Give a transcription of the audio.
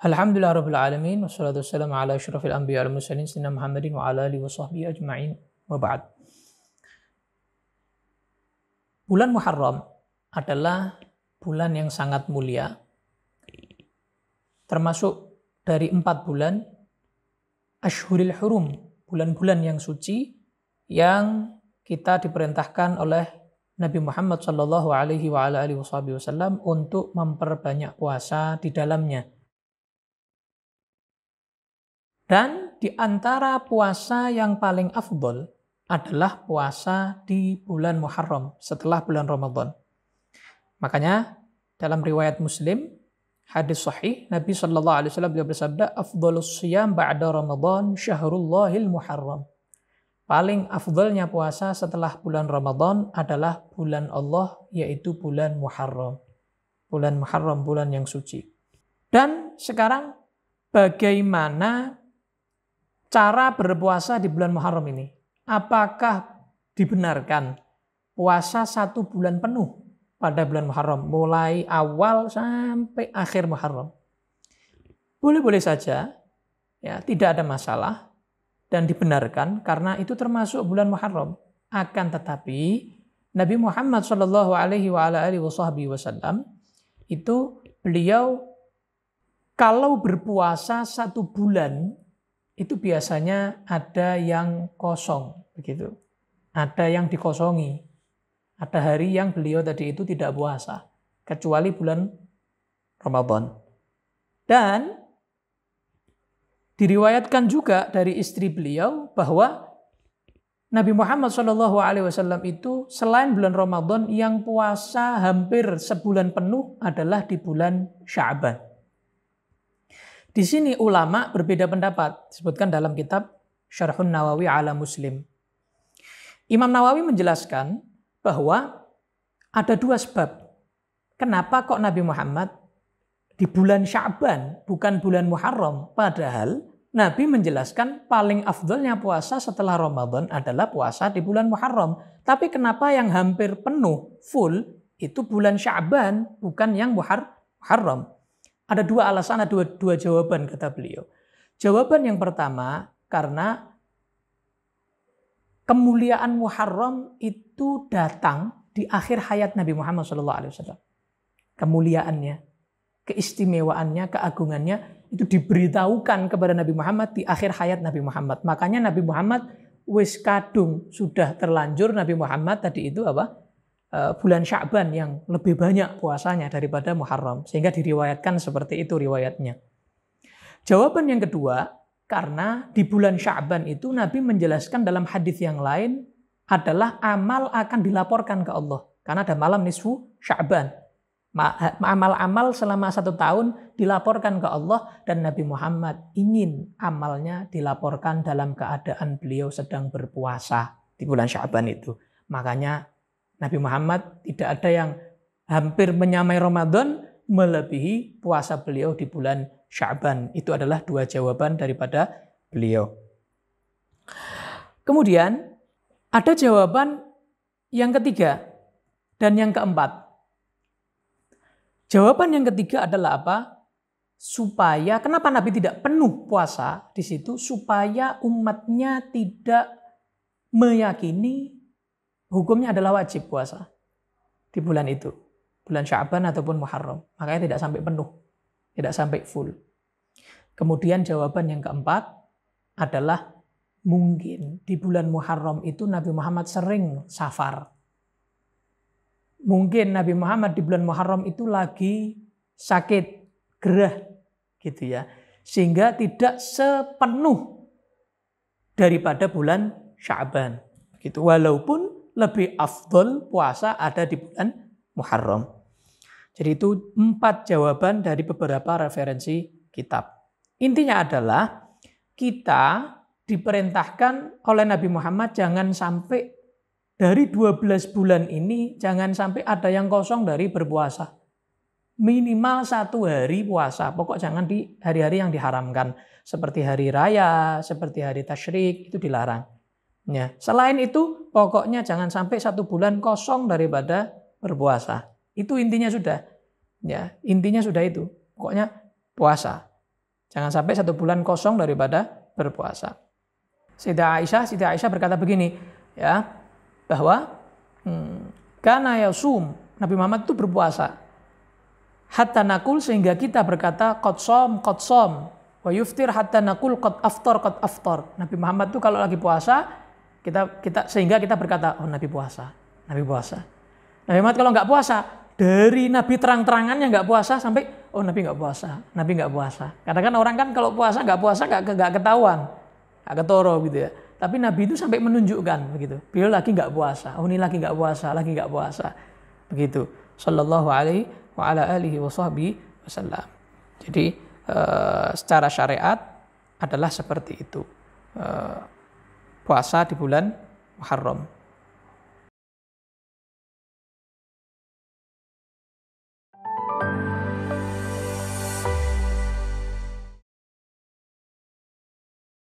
Alhamdulillah Rabbil Alamin, wassalatu wassalamu ala syurafil anbiya al mursalin, Sina Muhammadin wa ala alihi wa sahbihi ajma'in, wa ba'd. Bulan Muharram adalah bulan yang sangat mulia, termasuk dari empat bulan, Ashuril Hurum, bulan-bulan yang suci, yang kita diperintahkan oleh Nabi Muhammad Shallallahu Alaihi Wasallam untuk memperbanyak puasa di dalamnya dan di antara puasa yang paling afdol adalah puasa di bulan Muharram setelah bulan Ramadan. Makanya dalam riwayat Muslim hadis sahih Nabi Shallallahu alaihi wasallam beliau bersabda afdhalus siyam ba'da Ramadan syahrullahil Muharram. Paling afdolnya puasa setelah bulan Ramadan adalah bulan Allah yaitu bulan Muharram. Bulan Muharram bulan yang suci. Dan sekarang bagaimana cara berpuasa di bulan Muharram ini. Apakah dibenarkan puasa satu bulan penuh pada bulan Muharram, mulai awal sampai akhir Muharram? Boleh-boleh saja, ya tidak ada masalah dan dibenarkan karena itu termasuk bulan Muharram. Akan tetapi Nabi Muhammad Shallallahu Alaihi Wasallam itu beliau kalau berpuasa satu bulan itu biasanya ada yang kosong begitu. Ada yang dikosongi. Ada hari yang beliau tadi itu tidak puasa kecuali bulan Ramadan. Dan diriwayatkan juga dari istri beliau bahwa Nabi Muhammad SAW itu selain bulan Ramadan yang puasa hampir sebulan penuh adalah di bulan Sya'ban. Di sini ulama berbeda pendapat, disebutkan dalam kitab Syarhun Nawawi ala Muslim. Imam Nawawi menjelaskan bahwa ada dua sebab. Kenapa kok Nabi Muhammad di bulan Sya'ban, bukan bulan Muharram? Padahal Nabi menjelaskan paling afdolnya puasa setelah Ramadan adalah puasa di bulan Muharram. Tapi kenapa yang hampir penuh, full, itu bulan Sya'ban, bukan yang Muharram? Ada dua alasan, ada dua, dua jawaban kata beliau. Jawaban yang pertama karena kemuliaan Muharram itu datang di akhir hayat Nabi Muhammad SAW. Kemuliaannya, keistimewaannya, keagungannya itu diberitahukan kepada Nabi Muhammad di akhir hayat Nabi Muhammad. Makanya Nabi Muhammad wis kadung sudah terlanjur Nabi Muhammad tadi itu apa? Eh, bulan Sya'ban yang lebih banyak puasanya daripada Muharram sehingga diriwayatkan seperti itu riwayatnya. Jawaban yang kedua, karena di bulan Sya'ban itu Nabi menjelaskan dalam hadis yang lain adalah amal akan dilaporkan ke Allah karena ada malam nisfu Sya'ban. Amal-amal selama satu tahun dilaporkan ke Allah dan Nabi Muhammad ingin amalnya dilaporkan dalam keadaan beliau sedang berpuasa di bulan Sya'ban itu. Makanya Nabi Muhammad tidak ada yang hampir menyamai Ramadan melebihi puasa beliau di bulan Syaban. Itu adalah dua jawaban daripada beliau. Kemudian ada jawaban yang ketiga dan yang keempat. Jawaban yang ketiga adalah apa? Supaya kenapa Nabi tidak penuh puasa di situ supaya umatnya tidak meyakini hukumnya adalah wajib puasa di bulan itu. Bulan Syaban ataupun Muharram. Makanya tidak sampai penuh. Tidak sampai full. Kemudian jawaban yang keempat adalah mungkin di bulan Muharram itu Nabi Muhammad sering safar. Mungkin Nabi Muhammad di bulan Muharram itu lagi sakit, gerah gitu ya. Sehingga tidak sepenuh daripada bulan Syaban. Gitu. Walaupun lebih afdol puasa ada di bulan Muharram. Jadi itu empat jawaban dari beberapa referensi kitab. Intinya adalah kita diperintahkan oleh Nabi Muhammad jangan sampai dari 12 bulan ini jangan sampai ada yang kosong dari berpuasa. Minimal satu hari puasa, pokok jangan di hari-hari yang diharamkan. Seperti hari raya, seperti hari tashrik itu dilarang. Ya. Selain itu, pokoknya jangan sampai satu bulan kosong daripada berpuasa. Itu intinya sudah. Ya, intinya sudah itu. Pokoknya puasa. Jangan sampai satu bulan kosong daripada berpuasa. Sida Aisyah, Sida Aisyah berkata begini, ya, bahwa hmm, karena yasum, Nabi Muhammad itu berpuasa. Hatta nakul sehingga kita berkata kotsom, kotsom. Wa yuftir hatta nakul kot aftor, kot aftor. Nabi Muhammad itu kalau lagi puasa, kita kita sehingga kita berkata, oh Nabi puasa, Nabi puasa. Nabi Muhammad kalau nggak puasa, dari Nabi terang-terangannya nggak puasa sampai oh Nabi nggak puasa, Nabi nggak puasa. Kadang kan orang kan kalau puasa nggak puasa nggak nggak ketahuan, nggak ketoro gitu ya. Tapi Nabi itu sampai menunjukkan begitu. Beliau lagi nggak puasa, oh ini lagi nggak puasa, lagi nggak puasa, begitu. Sallallahu alaihi wa ala alihi wa wasallam. Jadi eh, secara syariat adalah seperti itu. Eh, puasa di bulan Muharram.